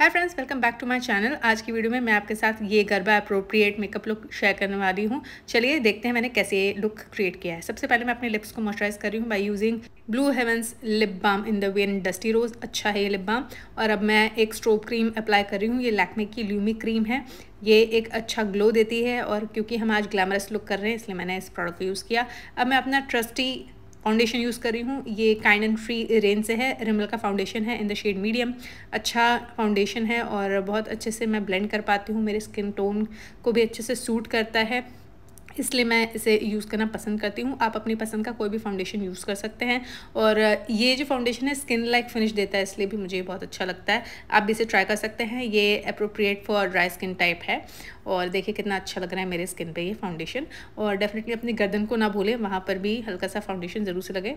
hi friends welcome back to my channel आज की video में मैं आपके साथ ये garba appropriate makeup look share करने वाली हूँ चलिए देखते हैं मैंने कैसे ये लुक क्रिएट किया है सबसे पहले मैं अपने लिप्स को मॉइस्चराइज कर रही हूँ by using blue heavens lip balm in the वेन डस्टी रोज़ अच्छा है ये लिप बाम और अब मैं एक स्ट्रोप क्रीम अप्लाई कर रही हूँ ये लैकमे की ल्यूमी क्रीम है ये एक अच्छा ग्लो देती है और क्योंकि हम आज ग्लैमरस लुक कर रहे हैं इसलिए मैंने इस प्रोडक्ट को यूज़ किया अब मैं अपना ट्रस्टी फाउंडेशन यूज़ कर रही हूँ ये काइंड एंड फ्री रेंज से है रिमल का फाउंडेशन है इन द शेड मीडियम अच्छा फाउंडेशन है और बहुत अच्छे से मैं ब्लेंड कर पाती हूँ मेरे स्किन टोन को भी अच्छे से सूट करता है इसलिए मैं इसे यूज़ करना पसंद करती हूँ आप अपनी पसंद का कोई भी फाउंडेशन यूज़ कर सकते हैं और ये जो फाउंडेशन है स्किन लाइक फिनिश देता है इसलिए भी मुझे बहुत अच्छा लगता है आप भी इसे ट्राई कर सकते हैं ये appropriate for dry skin type है और देखिए कितना अच्छा लग रहा है मेरे स्किन पर ये फाउंडेशन और डेफिनेटली अपनी गर्दन को ना भूलें वहाँ पर भी हल्का सा फाउंडेशन ज़रूर से लगे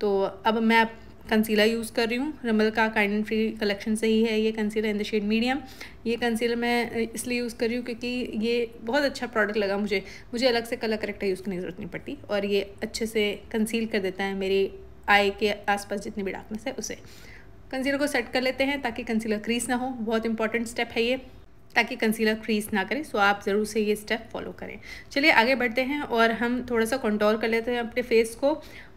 तो अब मैं कंसीलर यूज़ कर रही हूँ रमल का काइंड एंड फ्री कलेक्शन से ही है ये concealer in the shade medium ये कंसीलर मैं इसलिए यूज़ कर रही हूँ क्योंकि ये बहुत अच्छा प्रोडक्ट लगा मुझे मुझे अलग से कलर करेक्टर यूज़ करने की ज़रूरत नहीं पड़ती और ये अच्छे से कंसील कर देता है मेरी आई के आसपास जितनी भी डार्कनेस है उसे कंसीलर को सेट कर लेते हैं ताकि कंसीलर क्रीज ना हो बहुत इंपॉर्टेंट स्टेप है ये ताकि कंसीलर क्रीज ना करें सो आप ज़रूर से ये स्टेप फॉलो करें चलिए आगे बढ़ते हैं और हम थोड़ा सा कॉन्टोर कर लेते हैं अपने फेस को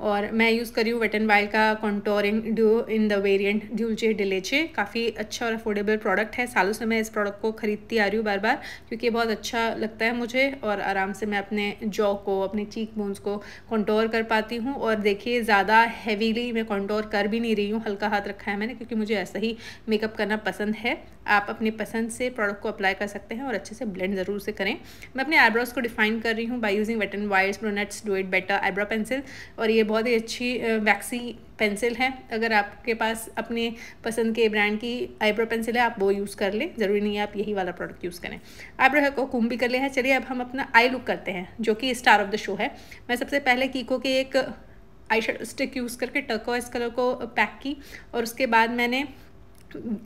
और मैं यूज़ करी हूँ वेट एंड वाइल का contouring duo in the variant ड्यूलचे डिलेचे काफ़ी अच्छा और अफोर्डेबल प्रोडक्ट है सालों से मैं इस प्रोडक्ट को खरीदती आ रही हूँ बार बार क्योंकि बहुत अच्छा लगता है मुझे और आराम से मैं अपने जॉ को अपने चीक बोन्स को कॉन्टोर कर पाती हूँ और देखिए ज़्यादा हैवीली मैं कॉन्टोर कर भी नहीं रही हूँ हल्का हाथ रखा है मैंने क्योंकि मुझे ऐसा ही मेकअप करना पसंद है आप अपनी पसंद से प्रोडक्ट को को अप्लाई कर सकते हैं और अच्छे से ब्लेंड ज़रूर से करें मैं अपने आईब्रोज को डिफाइन कर रही हूँ by using wet and wild प्रोनेट्स do it better eyebrow pencil और ये बहुत ही अच्छी वैक्सी पेंसिल है अगर आपके पास अपने पसंद के ब्रांड की आईब्रो पेंसिल है आप वो यूज़ कर लें ज़रूरी नहीं है आप यही वाला प्रोडक्ट यूज़ करें आईब्रो को कुम भी कर लिया है चलिए अब हम अपना आई लुक करते हैं जो कि स्टार ऑफ द शो है मैं सबसे पहले कीको के एक आई स्टिक यूज़ करके टर्को कलर को पैक की और उसके बाद मैंने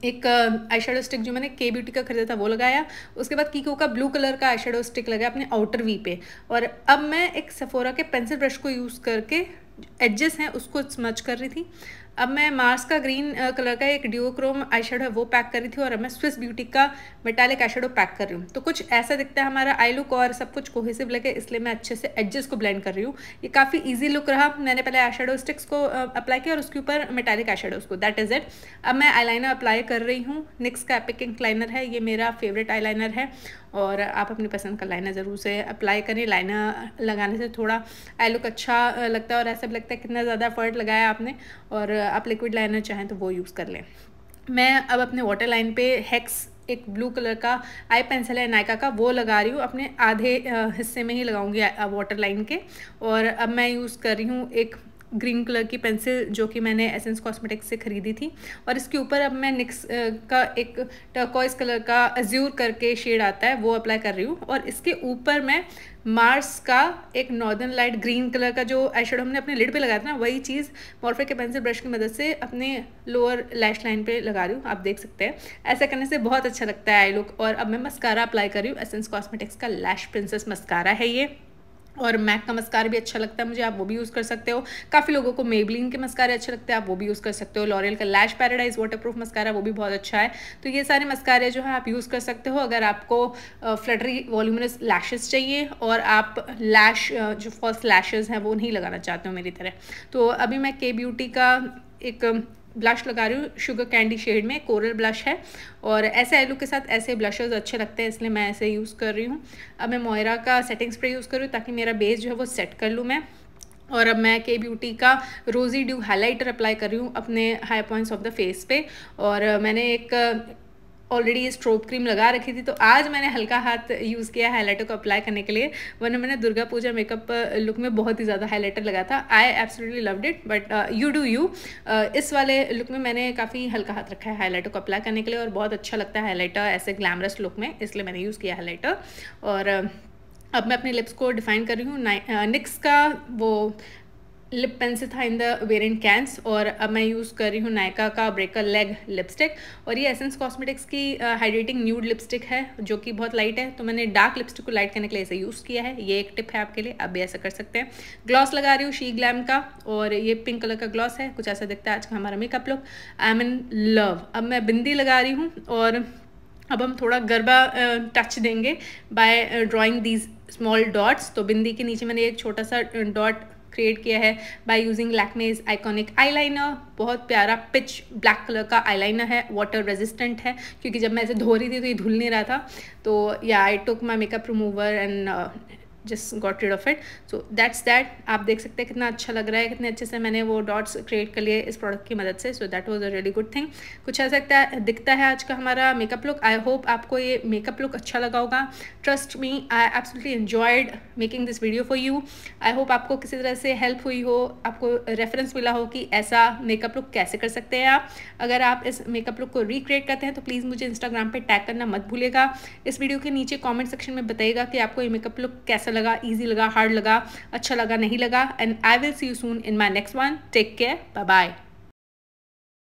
एक आई शेडो स्टिक जो मैंने के ब्यूटी का खरीदा था वो लगाया उसके बाद कीको का ब्लू कलर का आई शेडो स्टिक लगाया अपने आउटर वी पे और अब मैं एक सफोरा के पेंसिल ब्रश को यूज़ करके एडजेस हैं उसको स्मच कर रही थी अब मैं मार्स का ग्रीन कलर का एक ड्यूक्रोम आई है वो पैक कर रही थी और अब मैं स्विस ब्यूटी का मेटालिक आई पैक कर रही हूँ तो कुछ ऐसा दिखता है हमारा आई लुक और सब कुछ कोहेसिव लगे इसलिए मैं अच्छे से एजेस को ब्लेंड कर रही हूँ ये काफ़ी ईजी लुक रहा मैंने पहले आई स्टिक्स को अप्लाई किया और उसके ऊपर मेटालिक आई उसको दैट इज़ इट अब मैं आई अप्लाई कर रही हूँ निक्स का एपिक लाइनर है ये मेरा फेवरेट आई है और आप अपनी पसंद का लाइनर ज़रूर से अप्लाई करें लाइनर लगाने से थोड़ा आई लुक अच्छा लगता है और ऐसे मुझे लगता है कितना ज़्यादा एफर्ट लगाया आपने और आप लिक्विड लाइनर चाहें तो वो यूज़ कर लें मैं अब अपने वाटर लाइन पे हेक्स एक ब्लू कलर का आई पेंसिल है नायका का वो लगा रही हूँ अपने आधे हिस्से में ही लगाऊंगी वाटर लाइन के और अब मैं यूज़ कर रही हूँ एक ग्रीन कलर की पेंसिल जो कि मैंने एसेंस कॉस्मेटिक्स से ख़रीदी थी और इसके ऊपर अब मैं निक्स का एक टर्कॉइज कलर का अज्यूर करके शेड आता है वो अप्लाई कर रही हूँ और इसके ऊपर मैं मार्स का एक नॉर्दर्न लाइट ग्रीन कलर का जो आई हमने अपने लिड पे लगाया था ना वही चीज़ मॉर्फे के पेंसिल ब्रश की मदद से अपने लोअर लैश लाइन पे लगा रही हूँ आप देख सकते हैं ऐसा करने से बहुत अच्छा लगता है आई लुक और अब मैं मस्कारा अप्लाई कर रही हूँ एसेंस कॉस्मेटिक्स का लैश प्रिंसेस मस्कारा है ये और मैक का मस्कार भी अच्छा लगता है मुझे आप वो भी यूज़ कर सकते हो काफ़ी लोगों को मेबलिन के मस्कारे अच्छे लगते हैं आप वो भी यूज़ कर सकते हो लॉरियल का lash paradise waterproof mascara वो भी बहुत अच्छा है तो ये सारे मस्कारे जो है आप यूज़ कर सकते हो अगर आपको फ्लटरी वॉल्यूमिनस लैशेज़ चाहिए और आप लैश जो फॉल्स लैशेज़ हैं वो नहीं लगाना चाहते हो मेरी तरह तो अभी मैं के ब्यूटी का एक ब्लश लगा रही हूँ शुगर कैंडी शेड में कोरल ब्लश है और ऐसे आई के साथ ऐसे ब्लशेज अच्छे लगते हैं इसलिए मैं ऐसे यूज़ कर रही हूँ अब मैं मोयरा का सेटिंग स्प्रे यूज़ कर रही हूँ ताकि मेरा बेस जो है वो सेट कर लूँ मैं और अब मैं के ब्यूटी का रोजी ड्यू हाईलाइटर अप्लाई कर रही हूँ अपने high points of the face पे और मैंने एक ऑलरेडी ये स्ट्रोप क्रीम लगा रखी थी तो आज मैंने हल्का हाथ यूज़ किया हाईलाइटर को अप्लाई करने के लिए वरना मैंने Durga Puja makeup look uh, में बहुत ही ज़्यादा हाईलाइटर लगा था I absolutely loved it but you do you इस वाले लुक में मैंने काफ़ी हल्का हाथ रखा है हाईलाइटर को अप्लाई करने के लिए और बहुत अच्छा लगता है हाईलाइटर ऐसे ग्लैमरस लुक में इसलिए मैंने यूज़ किया हाईलाइटर और uh, अब मैं अपने लिप्स को डिफाइन कर रही हूँ निक्स uh, का वो लिप पेंसिल था इन द वेरिएंट कैंस और अब मैं यूज़ कर रही हूँ नायका का ब्रेकर लेग लिपस्टिक और ये एसेंस कॉस्मेटिक्स की हाइड्रेटिंग न्यूड लिपस्टिक है जो कि बहुत लाइट है तो मैंने डार्क लिपस्टिक को लाइट करने के लिए ऐसे यूज़ किया है ये एक टिप है आपके लिए आप भी ऐसा कर सकते हैं ग्लॉस लगा रही हूँ शी ग्लैम का और ये पिंक कलर का ग्लॉस है कुछ ऐसा दिखता है आज का हमारा makeup look I am in love अब मैं बिंदी लगा रही हूँ और अब हम थोड़ा गरबा टच देंगे by drawing these small dots तो बिंदी के नीचे मैंने एक छोटा सा डॉट क्रिएट किया है by using Lakme's iconic eyeliner बहुत प्यारा पिच ब्लैक कलर का आईलाइनर है वाटर रेजिस्टेंट है क्योंकि जब मैं ऐसे धो रही थी तो ये धुल नहीं रहा था तो या I took my makeup remover and just got rid of it so that's that आप देख सकते हैं कितना अच्छा लग रहा है कितने अच्छे से मैंने वो डॉट्स क्रिएट कर लिए इस प्रोडक्ट की मदद से so that was a really good thing कुछ ऐसा लगता है दिखता है आज का हमारा मेकअप लुक आई होप आपको ये मेकअप लुक अच्छा लगा होगा trust me I absolutely enjoyed making this video for you I hope आपको किसी तरह से हेल्प हुई हो आपको रेफरेंस मिला हो कि ऐसा मेकअप लुक कैसे कर सकते हैं आप अगर आप इस मेकअप लुक को रिक्रिएट करते हैं तो प्लीज़ मुझे इंस्टाग्राम पर टैग करना मत भूलेगा इस वीडियो के नीचे कॉमेंट सेक्शन में बताइएगा कि आपको ये मेकअप लुक कैसा कैसा अच्छा लगा ईजी लगा हार्ड लगा अच्छा लगा नहीं लगा and I will see you soon in my next one take care bye bye